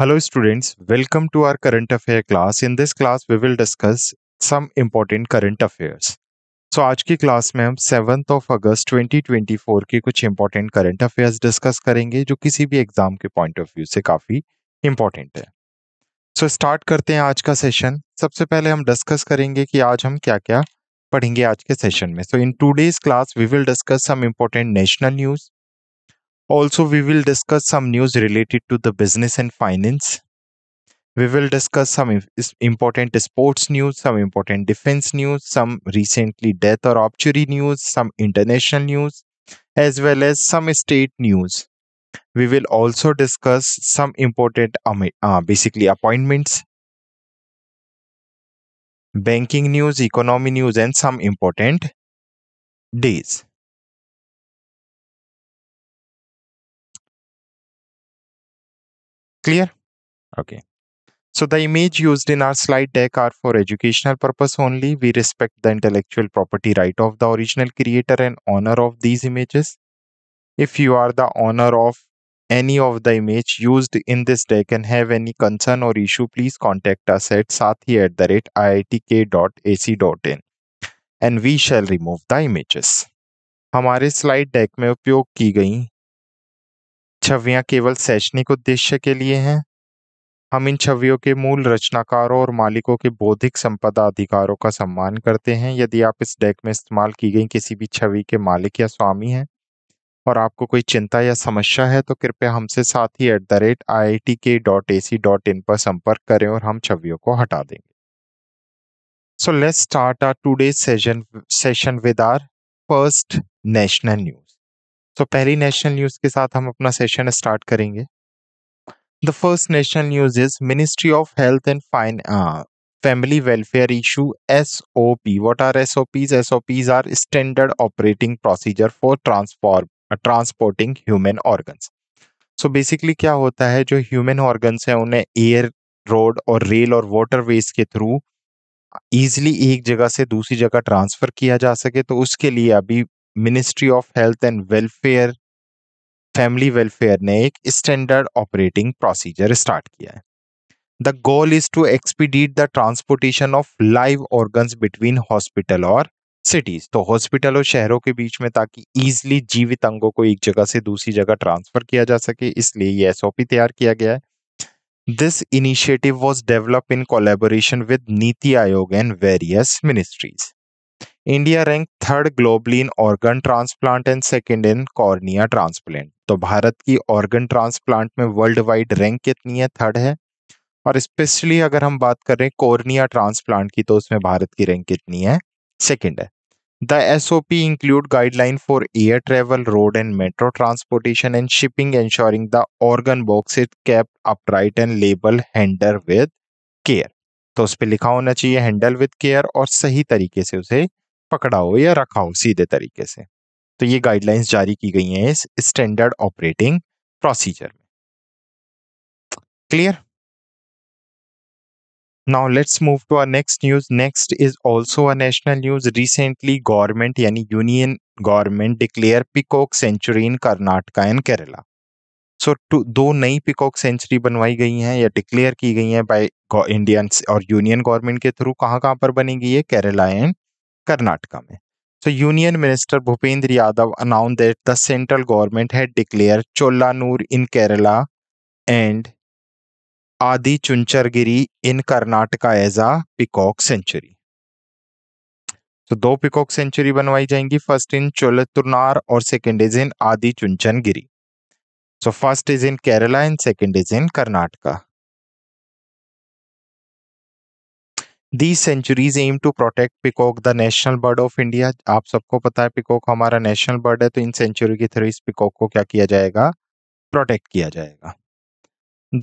Hello students, welcome to our current affair class. In this class, we will discuss some important current affairs. So so, आज की class में हम seventh of अगस्त 2024 के कुछ important current affairs discuss करेंगे जो किसी भी एग्जाम के पॉइंट ऑफ व्यू से काफ़ी इंपॉर्टेंट है सो so, स्टार्ट करते हैं आज का सेशन सबसे पहले हम डिस्कस करेंगे कि आज हम क्या क्या पढ़ेंगे आज के सेशन में so in two days class we will discuss some important national news Also, we will discuss some news related to the business and finance. We will discuss some important sports news, some important defense news, some recently death or obituary news, some international news, as well as some state news. We will also discuss some important uh, basically appointments, banking news, economy news, and some important days. Clear? Okay. So the image used in our slide deck are for educational purpose only. We respect the intellectual property right of the original creator and owner of these images. If you are the owner of any of the image used in this deck and have any concern or issue, please contact us at sathi at the rate iitk.ac.in and we shall remove the images. हमारे slide deck में उपयोग की गई छवियां केवल शैक्षणिक उद्देश्य के लिए हैं हम इन छवियों के मूल रचनाकारों और मालिकों के बौद्धिक संपदा अधिकारों का सम्मान करते हैं यदि आप इस डेक में इस्तेमाल की गई किसी भी छवि के मालिक या स्वामी हैं और आपको कोई चिंता या समस्या है तो कृपया हमसे साथ ही at the rate I I T K dot A C dot in पर संपर्क करें और हम छवियों को हटा देंगे so let's start our today session with our first national news तो पहली नेशनल न्यूज के साथ हम अपना सेशन स्टार्ट करेंगे the first national news is ministry of health and fine family welfare issue S O P what are S O Ps S O Ps are standard operating procedure for transfer transporting human organs so basically क्या होता है जो human organs है उन्हें air road और rail और water ways के through easily एक जगह से दूसरी जगह ट्रांसफर किया जा सके तो उसके लिए अभी ministry of health and welfare family welfare ने एक स्टैंडर्ड ऑपरेटिंग प्रोसीजर स्टार्ट किया है the goal is to expedite the transportation of live organs between hospital और सिटीज तो हॉस्पिटल और शहरों के बीच में ताकि ईजिली जीवित अंगों को एक जगह से दूसरी जगह ट्रांसफर किया जा सके इसलिए ये एसओपी तैयार किया गया है this initiative was develop in collaboration with Niti Aayog and various ministries India rank third globally in organ transplant and second in cornea transplant तो भारत की ऑर्गन ट्रांसप्लांट में वर्ल्ड वाइड रैंक कितनी है थर्ड है और स्पेशली अगर हम बात हैं कॉर्निया ट्रांसप्लांट की तो उसमें भारत की रैंक कितनी है सेकेंड है the S O P include guideline for air travel road and metro transportation and shipping ensuring the organ box is kept upright and label handle with care तो उस पर लिखा होना चाहिए हैंडल विद केयर और सही तरीके से उसे पकड़ा हो या रखा हो सीधे तरीके से तो ये गाइडलाइंस जारी की गई हैं इस स्टैंडर्ड ऑपरेटिंग प्रोसीजर में clear now let's move to our next news next is also a national news recently government यानी union government declare peacock sanctuary in Karnataka and Kerala so two दो नई पिकॉक सेंचुरी बनवाई गई हैं या डिक्लेयर की गई हैं बाय इंडियंस और यूनियन गवर्नमेंट के थ्रू कहाँ कहाँ पर बनेगी ये केरला एंड कर्नाटका में so union minister Bhupender Yadav announce that the central government had declare Chulannur in Kerala and Adi Chunchanagiri in Karnataka as a peacock sanctuary तो दो पिकॉक सेंचुरी बनवाई जाएंगी फर्स्ट इन चोलतुरनार और second is in Adi Chunchanagiri so first is in Kerala and second is in Karnataka the sanctuaries aim to protect peacock the national bird of India आप सबको पता है peacock हमारा नेशनल बर्ड है तो इन सेंचुरी के थ्रू इस पिकॉक को क्या किया जाएगा प्रोटेक्ट किया जाएगा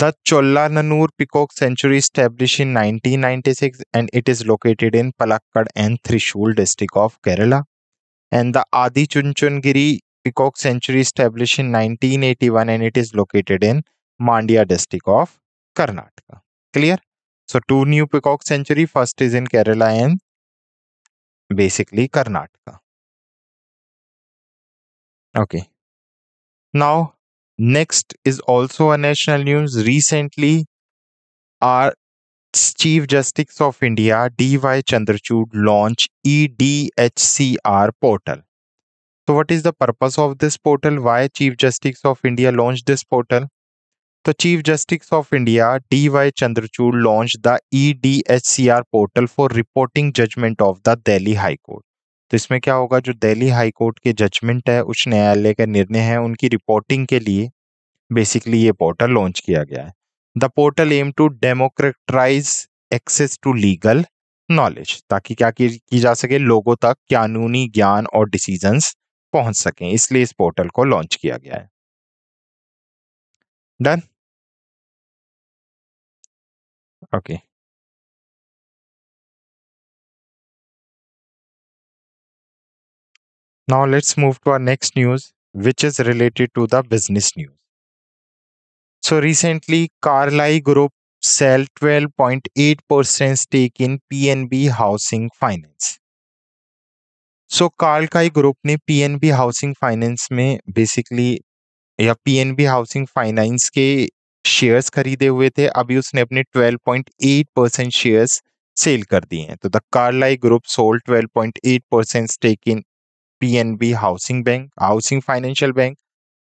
the Chulannur peacock sanctuary establish in 1996 and it is located in Palakkad and Thrissur district of Kerala and the Adi Chunchanagiri peacock sanctuary establish in 1981 and it is located in Mandya district of Karnataka clear So two new peacock century. First is in Kerala and basically Karnataka. Okay. Now next is also a national news. Recently, our Chief Justice of India D.Y. Chandrachud launched EDHCR portal. So what is the purpose of this portal? Why Chief Justice of India launched this portal? तो chief justice D Y Chandrachud launch the E D H C R portal for reporting judgment of the Delhi high court तो इसमें क्या होगा जो Delhi high court के judgment है उच्च न्यायालय का निर्णय है उनकी रिपोर्टिंग के लिए बेसिकली ये पोर्टल लॉन्च किया गया है the portal aim to democratize access to legal knowledge ताकि क्या की, की जा सके लोगों तक कानूनी ज्ञान और डिसीजंस पहुंच सकें इसलिए इस पोर्टल को लॉन्च किया गया है Done? Okay. Now let's move to our next news, which is related to the business news. So recently, Carlyle Group sell 12.8% stake in PNB Housing Finance. so, Carly Group ne PNB Housing Finance housing में या PNB housing finance के shares खरीदे हुए थे अभी उसने अपने 12.8 percent shares cell कर दिए हैं तो the Carlyle group sold 12.8 percent stake in PNB housing bank housing financial bank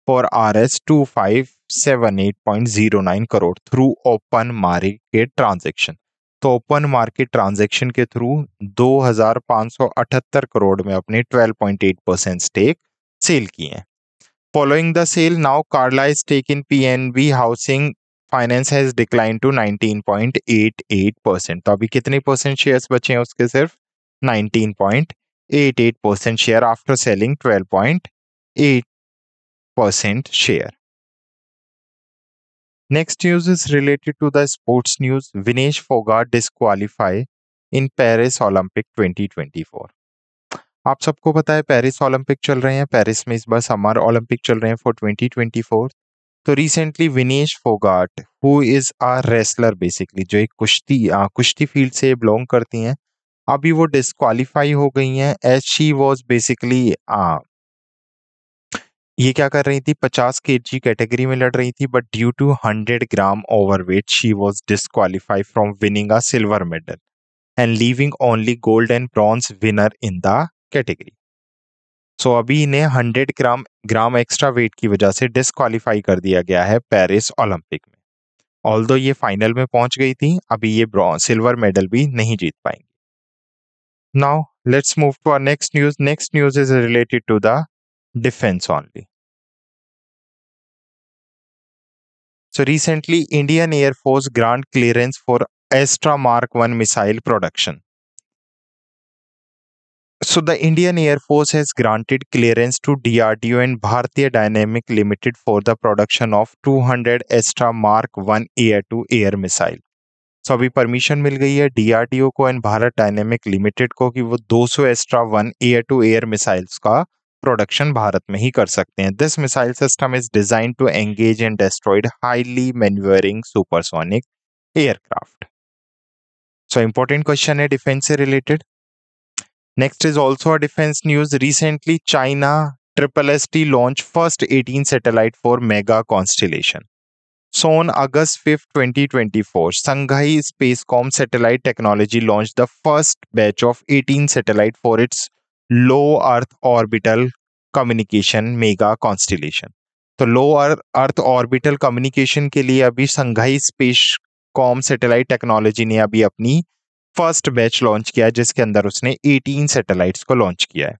for R S two five seven eight point zero nine crore through open market transaction तो ओपन मार्केट ट्रांजेक्शन के through दो हजार पाँच सौ अठहत्तर करोड़ में अपने eight percent stake sale किए हैं Following the sale, now Carlyle's stake in PNB Housing Finance has declined to 19.88%. So, how percent shares shares बचे हैं 19.88 percent share after selling 12.8 percent share. Next news is related to the sports news. Vinesh Fogart disqualify in Paris Olympic 2024. आप सबको पता है Paris Olympic चल रहे हैं Paris में इस बार समर ओलंपिक चल रहे हैं फॉर ट्वेंटी ट्वेंटी फोर तो recently Vinesh Phogat who is our wrestler basically जो एक कुश्ती कुश्ती फील्ड से बिलोंग करती हैं अभी वो डिस्कालीफाई हो गई हैं एज शी वॉज बेसिकली ये क्या कर रही थी पचास के जी कैटेगरी में लड़ रही थी but due to hundred gram over weight she was disqualify from winning a silver medal and leaving only gold and bronze winner in the category so so, अभी इन्हें hundred gram gram extra weight की वजह से disqualify कर दिया गया है Paris Olympic में ऑल ये फाइनल में पहुंच गई थी अभी ये सिल्वर मेडल भी नहीं जीत पाएंगे now let's move to our next news next news is related to the defence only so recently Indian air force grant clearance for Astra mark one missile production so the Indian air force has granted clearance to DRDO and Bharatiya dynamic limited for the production of 200 hundred Astra mark one air missile so अभी permission मिल गई है DRDO को and Bharat dynamic limited को कि वो 200 Astra one air to air missiles का production Bharat में ही कर सकते हैं this missile system is design to engage and destroyed highly manoeuvring supersonic aircraft so important question है डिफेंस से related Next is also a defense news. Recently, China Triple ST launched first 18 satellite for mega constellation. So on August 5, 2024, Shanghai Spacecom Satellite Technology launched the first batch of 18 satellite for its low earth orbital communication mega constellation. तो लो अर्थ orbital communication के लिए अभी Shanghai space com satellite technology ने अभी अपनी first batch launch किया जिसके अंदर उसने 18 सैटेलाइट्स को लॉन्च किया है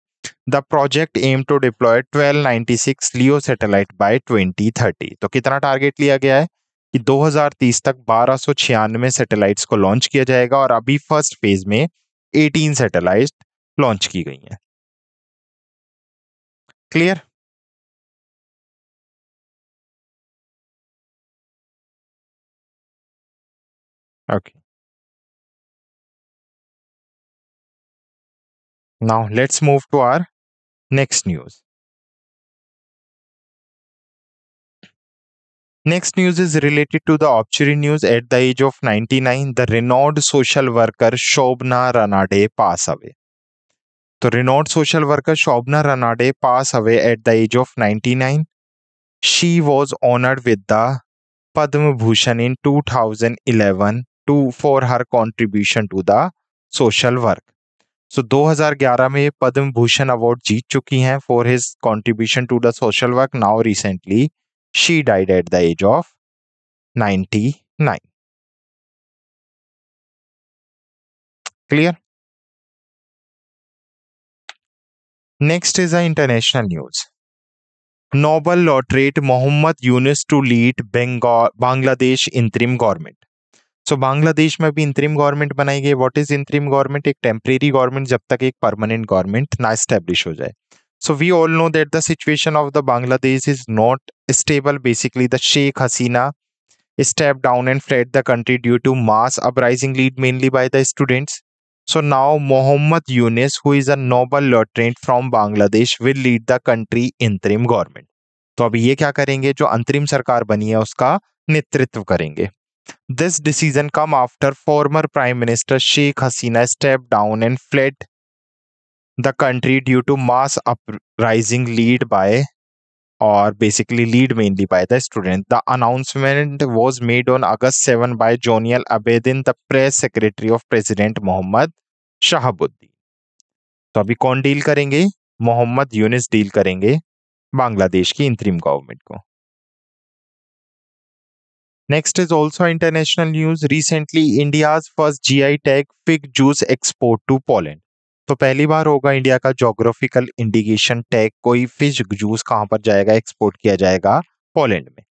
the project aim to deploy 1296 LEO satellite by 2030 तो कितना टारगेट लिया गया है कि 2030 तक बारह सैटेलाइट्स को लॉन्च किया जाएगा और अभी फर्स्ट फेज में 18 सैटेलाइट लॉन्च की गई हैं clear okay okay. Now let's move to our next news. Next news is related to the obituary news. At the age of 99, the renowned social worker Shobna Ranade passed away. So, renowned social worker Shobna Ranade passed away at the age of 99. She was honored with the Padma Bhushan in 2011 to, for her contribution to the social work. So so, 2011 में Padma Bhushan award जीत चुकी हैं for his contribution to the social work now recently she died at the age of 99 clear next is a international news Nobel laureate Mohammad Yunus to lead Bengal Bangladesh interim government so Bangladesh में भी interim government बनाई गई what is interim government एक temporary government जब तक एक permanent government ना establish हो जाए सो we all know that the situation of the Bangladesh is not stable basically the Sheikh Hasina step down and fled the country due to mass uprising lead mainly by the students so now Mohammad Yunus who is a Nobel लॉटरेंट from Bangladesh will lead the country interim government तो अब ये क्या करेंगे जो अंतरिम सरकार बनी है उसका नेतृत्व करेंगे This decision come after former Prime Minister Sheikh Hasina stepped down and fled the country due to mass uprising led by or basically lead mainly by the student. The announcement was made on August 7 by Jonial Abedin, the press secretary of President Mohammad Shahabuddin. तो अभी कौन deal करेंगे Mohammad Younis deal करेंगे बांग्लादेश की interim government को Next is also international news. Recently, India's first GI tag fig juice export to Poland. तो पहली बार होगा इंडिया का जोग्राफिकल इंडिकेशन टैग कोई फिश जूस कहाँ पर जाएगा एक्सपोर्ट किया जाएगा पोलैंड में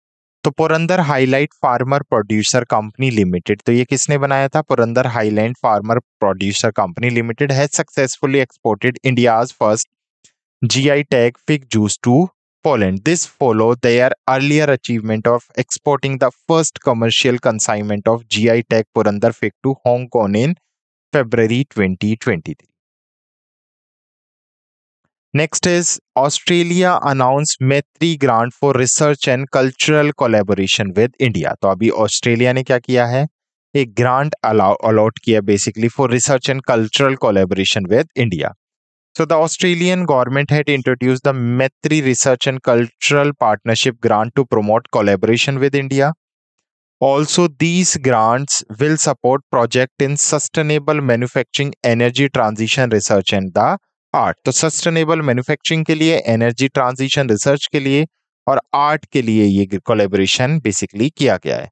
तो Purandar highlight farmer producer company limited तो ये किसने बनाया था Purandar highland farmer producer company limited has successfully exported India's first GI tag fig juice to Poland. This followed their earlier achievement of exporting the first commercial consignment of GI Tech Purandar Fake to Hong Kong in February 2023. Next is Australia announced Metri grant for research and cultural collaboration with India. So, अभी Australia ने क्या किया है एक grant allot किया basically for research and cultural collaboration with So the Australian government had introduced the Metri Research and Cultural Partnership Grant to promote collaboration with India. Also, these grants will support project in sustainable manufacturing, energy transition research and the art. So sustainable manufacturing के लिए energy transition research के लिए और art के लिए ये collaboration basically किया गया है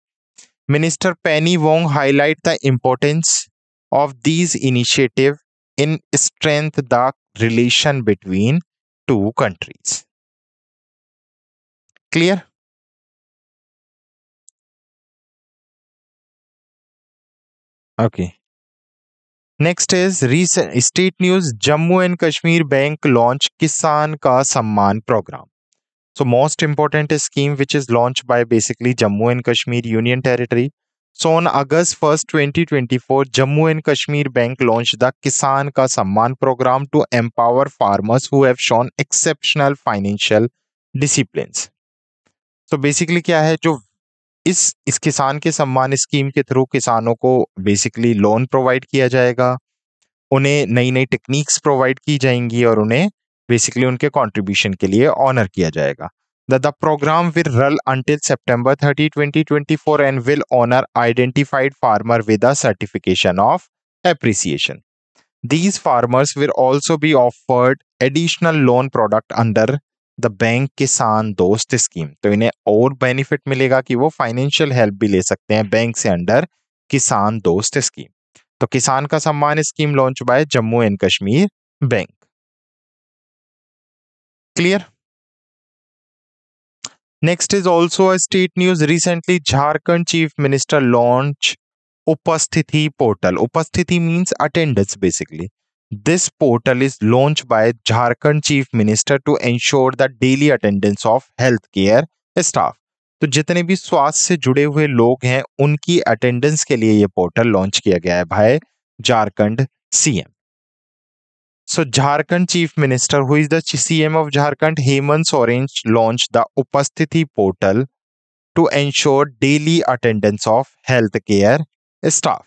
minister Penny Wong highlight the importance of these initiative in strength the relation between two countries. Clear? Okay. Next is recent state news. Jammu and Kashmir Bank launch Kisan Ka Samman program. So most important scheme which is launched by basically Jammu and Kashmir Union Territory. So on August 1st, 2024, Jammu and Kashmir Bank launched the Kisan Ka Samman program to empower farmers who have shown exceptional financial disciplines. तो so basically क्या है जो इस इस किसान के सम्मान scheme के थ्रू किसानों को बेसिकली लोन प्रोवाइड किया जाएगा उन्हें नई नई टेक्निक्स प्रोवाइड की जाएंगी और उन्हें बेसिकली उनके कंट्रीब्यूशन के लिए ऑनर किया जाएगा that the program will run until September 30, 2024 and will honor identified farmer with a certification of appreciation. These farmers will also be offered additional loan product under the Bank Kisan Dost Scheme. So, इन्हें और benefit मिलेगा कि वो financial help भी ले सकते हैं bank से under Kisan Dost Scheme. तो Kisan ka Samman scheme launch by Jammu and Kashmir bank clear next is also state news recently Jharkhand chief minister launch Upasthiti portal Upasthiti means attendance basically this portal is launch by Jharkhand chief minister to ensure the daily attendance of health care staff तो जितने भी स्वास्थ्य से जुड़े हुए लोग हैं उनकी अटेंडेंस के लिए ये पोर्टल लॉन्च किया गया है भाई Jharkhand CM So Jharkhand Chief Minister, who is the CM of Jharkhand, Hemant Soren launched the Upasthiti portal to ensure daily attendance of healthcare staff.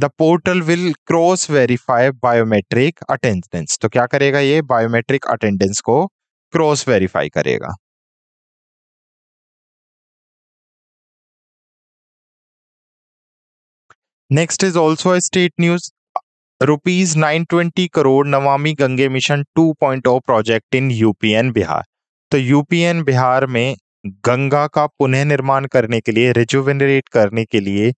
The portal will cross verify biometric attendance तो क्या करेगा ये biometric attendance को cross verify करेगा next is also state news rupees nine twenty crore Namami Gange mission two point O project in UP Bihar तो UP Bihar में गंगा का पुनः निर्माण करने के लिए रिजुविनरेट करने के लिए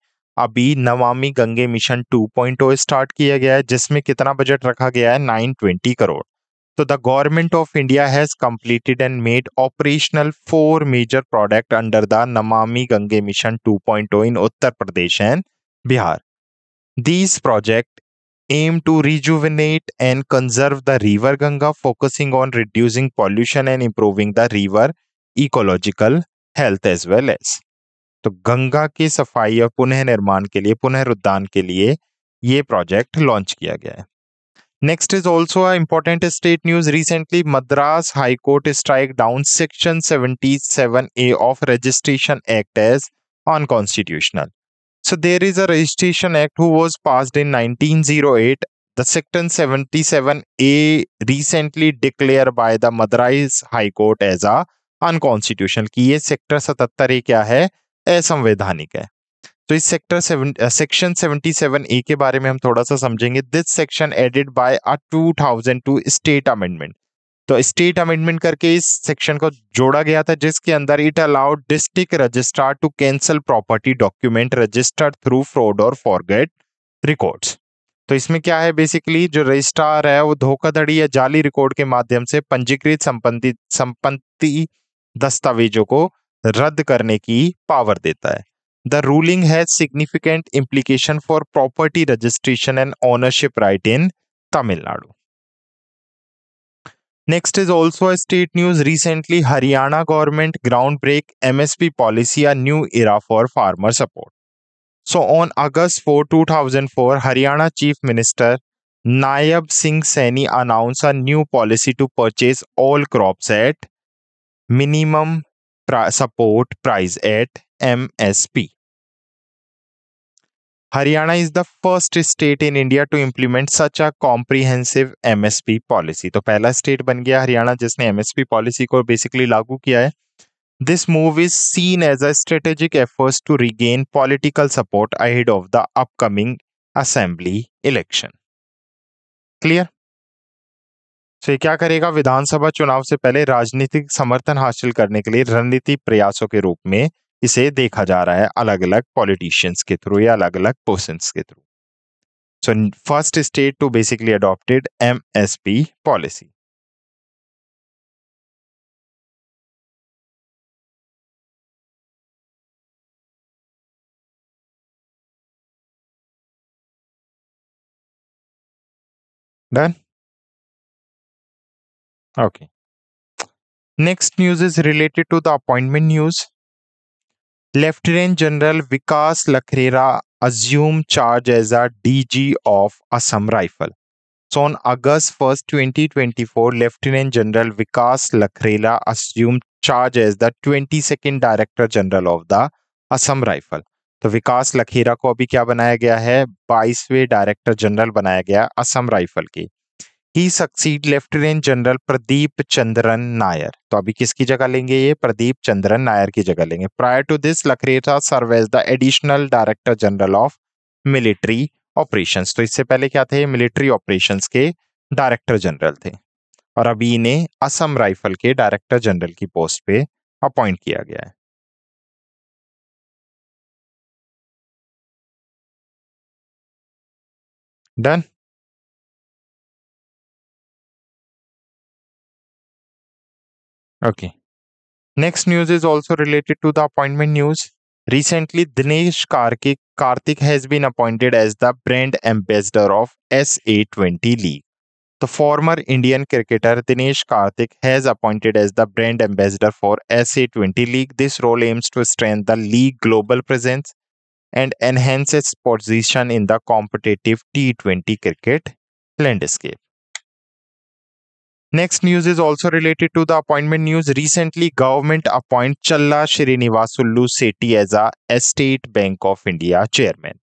अभी नमामि गंगे मिशन 2.0 स्टार्ट किया गया है जिसमें कितना बजट रखा गया है 920 करोड़ तो the government of India has completed and made operational four major product under the Namami Gange mission 2.0 in Uttar Pradesh and Bihar these project aim to rejuvenate and conserve the river Ganga, focusing on reducing pollution and improving the river ecological health as well as. तो गंगा की सफाई और पुनः निर्माण के लिए पुनरुद्धान के लिए ये प्रोजेक्ट लॉन्च किया गया है next is also important state news recently Madras high court strike down section 77 A of registration act as unconstitutional So there is a Registration Act who was passed in 1908. The Section 77A recently declared by the Madras High Court as a unconstitutional. कि ये sector सतहत्तर ए क्या है असंवैधानिक है तो इस sector section seventy seven A के बारे में हम थोड़ा सा समझेंगे This section added by a 2002 state amendment. तो स्टेट अमेंडमेंट करके इस सेक्शन को जोड़ा गया था जिसके अंदर it allowed district registrar to cancel property document registered through fraud और फॉरगेट रिकॉर्ड्स तो इसमें क्या है बेसिकली जो रजिस्ट्रार है वो धोखाधड़ी या जाली रिकॉर्ड के माध्यम से पंजीकृत संपत्ति संपत्ति दस्तावेजों को रद्द करने की पावर देता है the ruling has significant implication for property registration and ownership right in Tamil Nadu Next is also a state news. Recently, Haryana government groundbreak MSP policy, a new era for farmer support. So on August 4, 2004, Haryana Chief Minister Nayab Singh Saini announced a new policy to purchase all crops at minimum support price at MSP. Haryana is the first state in India to implement such a comprehensive MSP policy तो पहला state बन गया हरियाणा जिसने MSP policy को basically लागू किया है this move is seen as a strategic efforts to regain political support ahead of the upcoming assembly election clear तो ये क्या करेगा विधानसभा चुनाव से पहले राजनीतिक समर्थन हासिल करने के लिए रणनीति प्रयासों के रूप में इसे देखा जा रहा है अलग अलग पॉलिटिशियंस के थ्रू या अलग अलग पर्सन के through so first state to basically adopted M S P policy done okay next news is related to the appointment news lieutenant general Vikas Lakhrera assume charge as a DG of Assam rifle so on August first twenty twenty four lieutenant general Vikas Lakhrela assume charge as the twenty second director general of the Assam rifle तो विकास लखेरा को अभी क्या बनाया गया है 22वें director general बनाया गया Assam rifle की he succeed lieutenant general Pradeep Chandran Nair तो अभी किसकी जगह लेंगे ये प्रदीप चंद्रन नायर की जगह लेंगे prior to this Lakhreta serve as the additional director general of military operation तो इससे पहले क्या थे मिलिट्री ऑपरेशन के डायरेक्टर जनरल थे और अभी इन्हें असम राइफल के डायरेक्टर जनरल की पोस्ट पे अपॉइंट किया गया है done Okay. Next news is also related to the appointment news. Recently, Dinesh Karthik, Karthik has been appointed as the brand ambassador of SA20 League. The former Indian cricketer Dinesh Karthik has appointed as the brand ambassador for SA20 League. This role aims to strengthen the league global presence and enhance its position in the competitive T20 cricket landscape. Next news is also related to the appointment news. Recently, government appoint Challa Srinivasullu Seti as a Estate Bank of India chairman.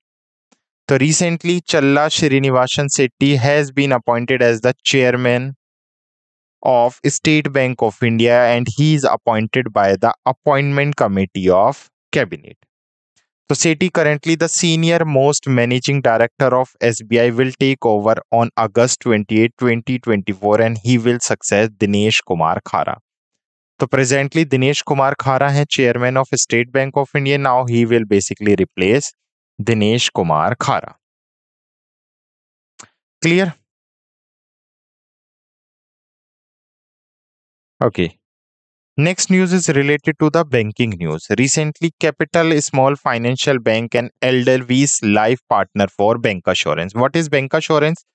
So recently, Challa Srinivasan Seti has been appointed as the chairman of State Bank of India and he is appointed by the appointment committee of cabinet. तो Setty currently the senior most managing director of S B I will take over on August twenty eight twenty twenty four and he will success Dinesh Kumar Khara तो presently Dinesh Kumar Khara है chairman of state bank of India now he will basically replace Dinesh Kumar Khara clear okay okay. Next news is related to the banking news. Recently, Capital Small Financial Bank and Elderly's life partner for Bank Assurance. What is Bank Assurance?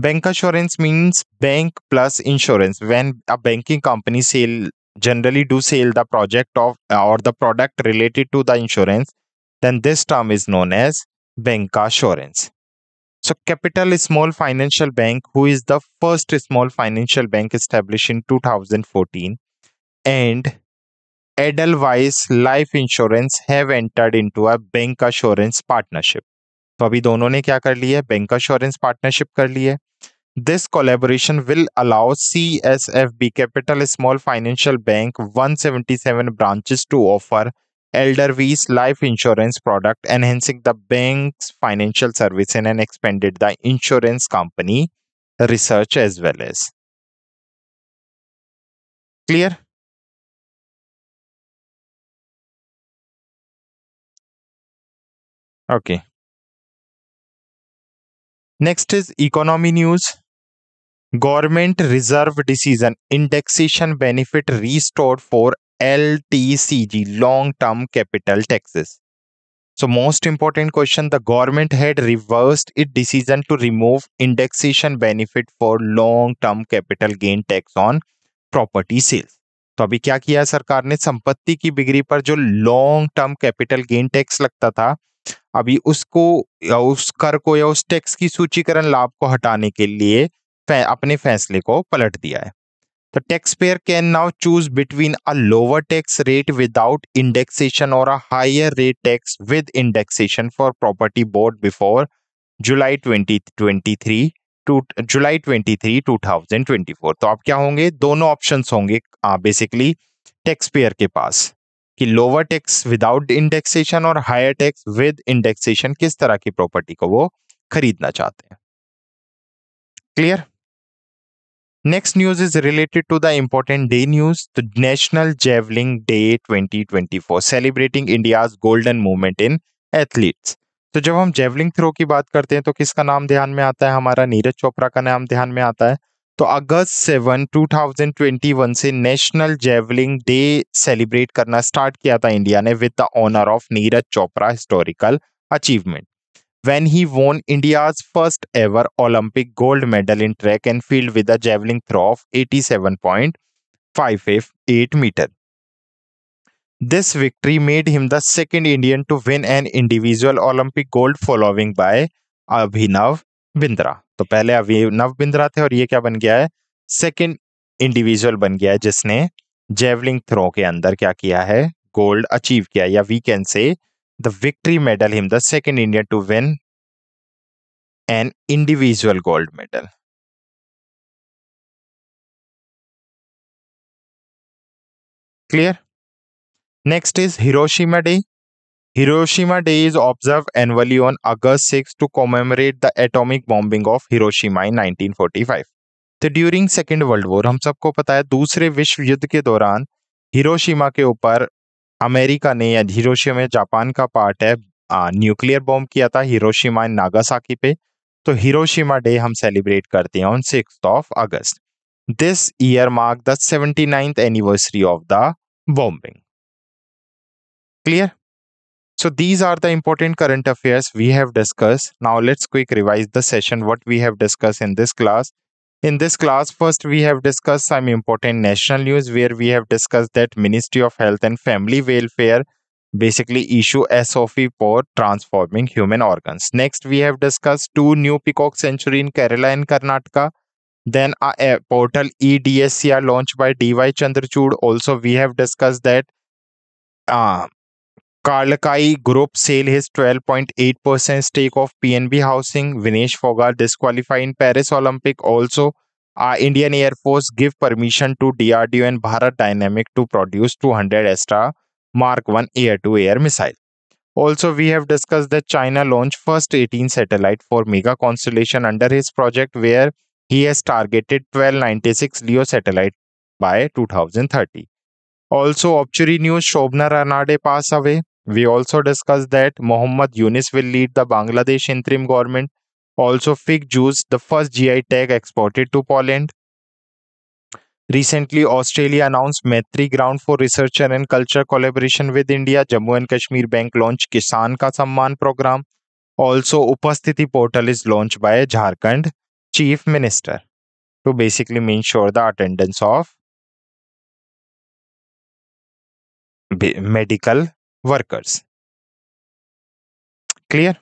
Bank Assurance means bank plus insurance. When a banking company sale generally do sell the project of or the product related to the insurance, then this term is known as Bank Assurance. So, Capital Small Financial Bank, who is the first small financial bank established in 2014 and Edelweiss life insurance have entered into a bank assurance partnership तो अभी दोनों ने क्या कर लिया है bank assurance partnership कर ली है this collaboration will allow C S F B capital small financial bank one seventy seven branches to offer Edelweiss life insurance product enhancing the bank financial service and expanded the insurance company research as well as clear Okay. Next is economy news. Government reserve decision indexation benefit restored for LTCG long term capital taxes. So most important question the government had reversed its decision to remove indexation benefit for long term capital gain tax on property sales तो अभी क्या किया सरकार ने संपत्ति की बिक्री पर जो long term capital gain tax लगता था अभी उसको या उस कर को या उस टैक्स की सूचीकरण लाभ को हटाने के लिए फै, अपने फैसले को पलट दिया है तो tax payer can now choose between a lower tax rate without indexation और a higher rate tax with indexation for property board before July 2023 to July 23 2024 तो आप क्या होंगे दोनों ऑप्शंस होंगे बेसिकली टैक्स पेयर के पास कि लोअर टैक्स विदाउट इंडेक्सेशन और हायर टैक्स विद इंडेक्सेशन किस तरह की प्रॉपर्टी को वो खरीदना चाहते हैं clear next news is related to the important day news the national javelin day 2024 celebrating India golden movement in athletes तो जब हम जेवलिंग थ्रो की बात करते हैं तो किसका नाम ध्यान में आता है हमारा नीरज चोपड़ा का नाम ध्यान में आता है तो August seven two thousand twenty one से नेशनल जेवलिंग डे सेलिब्रेट करना स्टार्ट किया था इंडिया ने with the honour of Neeraj Chopra historical achievement when he won India first ever Olympic gold medal in track and field with the javelin throw of eighty seven point five eight metre this victory made him the second Indian to win an individual Olympic gold following by Abhinav Bindra तो पहले अभी नव बिंद्रा थे और ये क्या बन गया है सेकेंड इंडिविजुअल बन गया है जिसने जेवलिंग थ्रो के अंदर क्या किया है गोल्ड अचीव किया या we can say the victory medal him the second Indian to win an individual gold medal clear next is Hiroshima day Hiroshima Day is observed annually on August 6 to commemorate the atomic bombing of Hiroshima in 1945. तो during second world war हम सबको पता है दूसरे विश्व युद्ध के दौरान हिरोशिमा के ऊपर अमेरिका ने या हिरोशिमा में जापान का पार्ट है न्यूक्लियर बॉम्ब किया था हिरोशिमा एंड नागासाकी पे तो हिरोशिमा डे हम सेलिब्रेट करते हैं on six of August this year mark the seventy ninth anniversary of the bombing clear So these are the important current affairs we have discussed. Now let's quick revise the session what we have discussed in this class. In this class first we have discussed some important national news where we have discussed that Ministry of Health and Family Welfare basically issue SOP for transforming human organs. Next, we have discussed two new peacock century in Kerala and Karnataka. Then a, a portal EDSCR launched by DY Chandrachud. Also, we have discussed that uh, Karlakai Group sale his 12.8% stake of PNB Housing. Vinesh Fogar disqualify in Paris Olympic. Also, uh, Indian Air Force give permission to DRDO and Bharat Dynamic to produce 200 extra Mark 1 air-to-air missile. Also, we have discussed that China launched first 18 satellite for mega constellation under his project where he has targeted 1296 LEO satellite by 2030. Also, obituary news Shobna Ranade pass away. We also discussed that Mohammad Yunus will lead the Bangladesh interim government. Also, fig juice, the first GI tag exported to Poland. Recently, Australia announced Maitri Ground for Researcher and Culture Collaboration with India. Jammu and Kashmir Bank launched Kisan Ka Samman program. Also, Upasthiti portal is launched by Jharkhand Chief Minister to basically ensure the attendance of medical workers. Clear?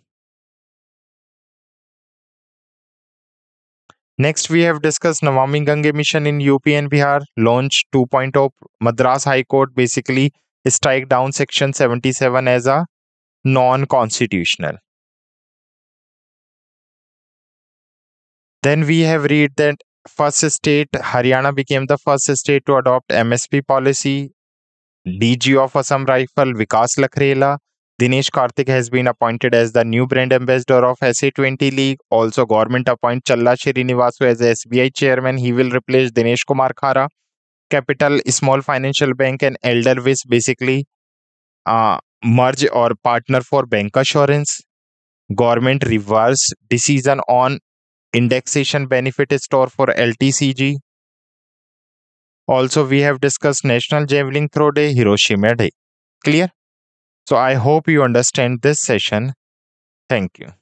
Next, we have discussed Namami Gange mission in UP and Bihar, launch 2.0 Madras High Court basically strike down section 77 as a non-constitutional. Then we have read that first state, Haryana became the first state to adopt MSP policy DG of Assam Rifle, Vikas Lakhrela. Dinesh Karthik has been appointed as the new brand ambassador of SA20 League. Also, government appoint Challa Srinivasu as SBI chairman. He will replace Dinesh Kumar Khara. Capital, Small Financial Bank, and Elderwiz basically uh, merge or partner for bank assurance. Government reverse decision on indexation benefit store for LTCG. Also, we have discussed National Javelin Throw Day, Hiroshima Day. Clear? So, I hope you understand this session. Thank you.